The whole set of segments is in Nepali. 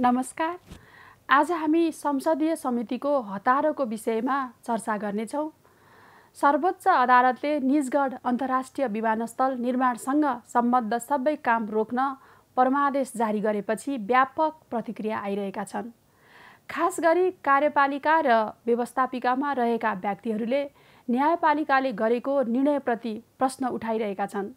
नमस्कार आज हामी संसदीय समितिको हतारोको विषयमा चर्चा गर्नेछौँ सर्वोच्च अदालतले निजगढ अन्तर्राष्ट्रिय विमानस्थल निर्माणसँग सम्बद्ध सबै काम रोक्न परमादेश जारी गरेपछि व्यापक प्रतिक्रिया आइरहेका छन् खास गरी कार्यपालिका र व्यवस्थापिकामा रहेका व्यक्तिहरूले न्यायपालिकाले गरेको निर्णयप्रति प्रश्न उठाइरहेका छन्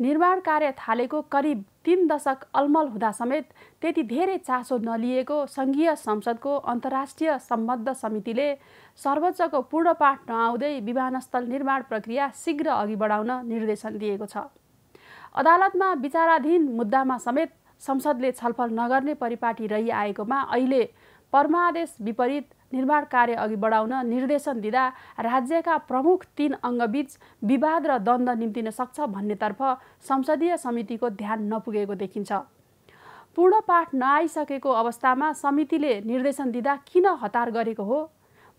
निर्माण कार्य थालेको करिब तिन दशक अलमल हुँदा समेत त्यति धेरै चासो नलिएको सङ्घीय संसदको अन्तर्राष्ट्रिय सम्बद्ध समितिले सर्वोच्चको पूर्ण पाठ नआउँदै विमानस्थल निर्माण प्रक्रिया शीघ्र अघि बढाउन निर्देशन दिएको छ अदालतमा विचाराधीन मुद्दामा समेत संसदले छलफल नगर्ने परिपाटी रहिआएकोमा अहिले परमादेश विपरीत निर्माण कार्य अघि बढाउन निर्देशन दिँदा राज्यका प्रमुख तीन अङ्गबीच विवाद र द्वन्द निम्तिन सक्छ भन्नेतर्फ संसदीय समितिको ध्यान नपुगेको देखिन्छ पूर्ण पाठ नआइसकेको अवस्थामा समितिले निर्देशन दिँदा किन हतार गरेको हो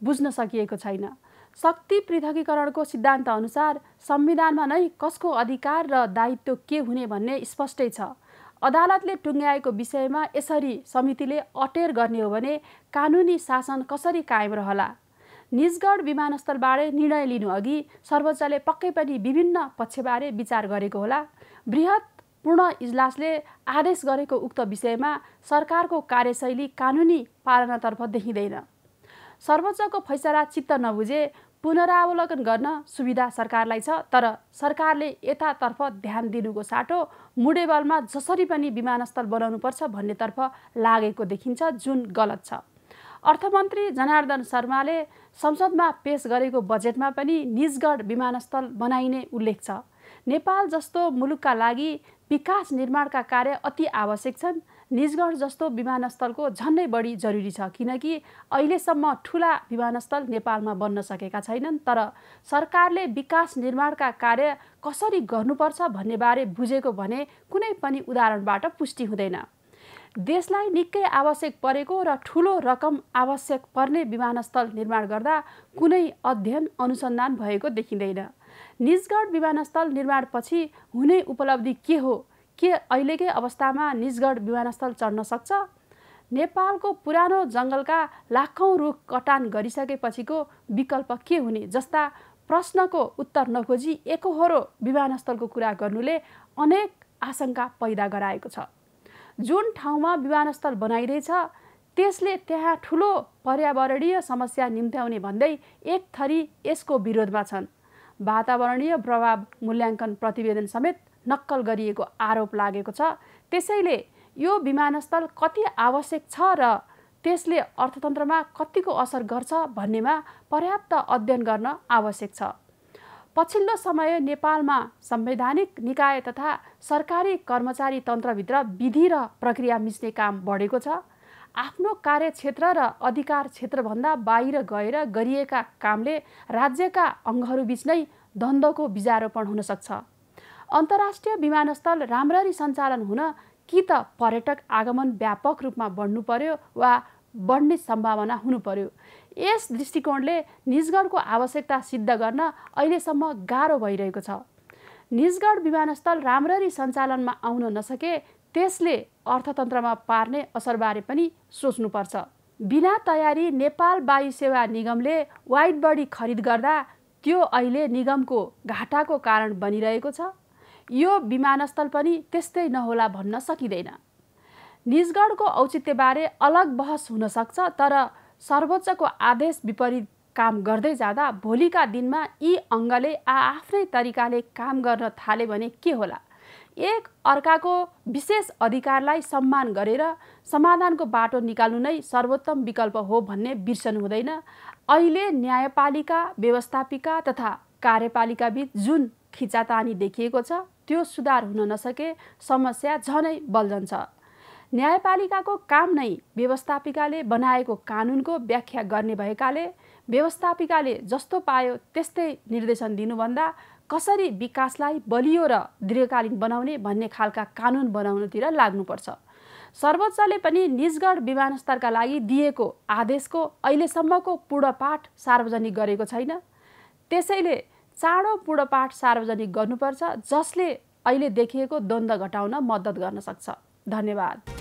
बुझ्न सकिएको छैन शक्ति पृथकीकरणको सिद्धान्तअनुसार संविधानमा नै कसको अधिकार र दायित्व के हुने भन्ने स्पष्टै छ अदालतले टुङ्ग्याएको विषयमा यसरी समितिले अटेर गर्ने हो भने कानुनी शासन कसरी कायम रहला निजगढ विमानस्थलबारे निर्णय लिनु अघि सर्वोच्चले पक्कै पनि विभिन्न पक्षबारे विचार गरेको होला बृहत पूर्ण इजलासले आदेश गरेको उक्त विषयमा सरकारको कार्यशैली कानुनी पालनातर्फ देखिँदैन सर्वोच्चको फैसला चित्त नबुझे पुनरावलोकन गर्न सुविधा सरकारलाई छ तर सरकारले यतातर्फ ध्यान दिनुको साटो मुडेबलमा जसरी पनि विमानस्थल बनाउनुपर्छ भन्नेतर्फ लागेको देखिन्छ जुन गलत छ अर्थमन्त्री जनार्दन शर्माले संसदमा पेश गरेको बजेटमा पनि निजगढ विमानस्थल बनाइने उल्लेख छ नेपाल जस्तो मुलुकका लागि विकास निर्माणका कार्य अति आवश्यक छन् निजगढ जस्तो विमानस्थलको झन्नै बढी जरुरी छ किनकि अहिलेसम्म ठुला विमानस्थल नेपालमा बन्न सकेका छैनन् तर सरकारले विकास निर्माणका कार्य कसरी गर्नुपर्छ भन्नेबारे बुझेको भने कुनै पनि उदाहरणबाट पुष्टि हुँदैन देशलाई निकै आवश्यक परेको र ठुलो रकम आवश्यक पर्ने विमानस्थल निर्माण गर्दा कुनै अध्ययन अनुसन्धान भएको देखिँदैन निजगढ विमानस्थल निर्माणपछि हुने उपलब्धि के हो के अहिलेकै अवस्थामा निजगढ विमानस्थल चढ्न सक्छ नेपालको पुरानो जङ्गलका लाखौँ रुख कटान गरिसकेपछिको विकल्प के हुने जस्ता प्रश्नको उत्तर नखोजी एकहोरो विमानस्थलको कुरा गर्नुले अनेक आशंका पैदा गराएको छ जुन ठाउँमा विमानस्थल बनाइरहेछ त्यसले त्यहाँ ठुलो पर्यावरणीय समस्या निम्त्याउने भन्दै एक थरी यसको विरोधमा छन् वातावरणीय प्रभाव मूल्याङ्कन प्रतिवेदन समेत नक्कल गरिएको आरोप लागेको छ त्यसैले यो विमानस्थल कति आवश्यक छ र त्यसले अर्थतन्त्रमा कतिको असर गर्छ भन्नेमा पर्याप्त अध्ययन गर्न आवश्यक छ पछिल्लो समय नेपालमा संवैधानिक निकाय तथा सरकारी कर्मचारी तन्त्रभित्र विधि र प्रक्रिया मिच्ने काम बढेको छ आफ्नो कार्यक्षेत्र र अधिकार क्षेत्रभन्दा बाहिर गएर गरिएका कामले राज्यका अङ्गहरूबीच नै द्वन्द्वको बिजारोपण हुनसक्छ अन्तर्राष्ट्रिय विमानस्थल राम्ररी सञ्चालन हुन कि त पर्यटक आगमन व्यापक रूपमा बढ्नु पर्यो वा बढ्ने सम्भावना हुनु पर्यो यस दृष्टिकोणले निजगढको आवश्यकता सिद्ध गर्न अहिलेसम्म गाह्रो भइरहेको छ निजगढ विमानस्थल राम्ररी सञ्चालनमा आउन नसके त्यसले अर्थतन्त्रमा पार्ने असरबारे पनि सोच्नुपर्छ बिना तयारी नेपाल वायु सेवा निगमले वाइट बडी खरिद गर्दा त्यो अहिले निगमको घाटाको कारण बनिरहेको छ यो विमानस्थल पनि त्यस्तै नहोला भन्न सकिँदैन निजगढको औचित्यबारे अलग बहस हुनसक्छ तर सर्वोच्चको आदेश विपरीत काम गर्दै जाँदा भोलिका दिनमा यी अङ्गले आआफ्नै तरिकाले काम गर्न थाले भने के होला एक अर्काको विशेष अधिकारलाई सम्मान गरेर समाधानको बाटो निकाल्नु नै सर्वोत्तम विकल्प हो भन्ने बिर्सनु हुँदैन अहिले न्यायपालिका व्यवस्थापिका तथा कार्यपालिकाबीच जुन खिचातानी देखिएको छ त्यो सुधार हुन नसके समस्या झनै बल्झन्छ न्यायपालिकाको काम नै व्यवस्थापिकाले बनाएको कानुनको व्याख्या गर्ने भएकाले व्यवस्थापिकाले जस्तो पायो त्यस्तै निर्देशन दिनुभन्दा कसरी विकासलाई बलियो र दीर्घकालीन बनाउने भन्ने खालका कानुन बनाउनुतिर लाग्नुपर्छ सर्वोच्चले पनि निजगढ विमानस्थलका लागि दिएको आदेशको अहिलेसम्मको पूर्णपाठ सार्वजनिक गरेको छैन त्यसैले चाँडो पूर्णपाठ सार्वजनिक गर्नुपर्छ जसले अहिले देखिएको द्वन्द्व घटाउन मद्दत गर्न सक्छ धन्यवाद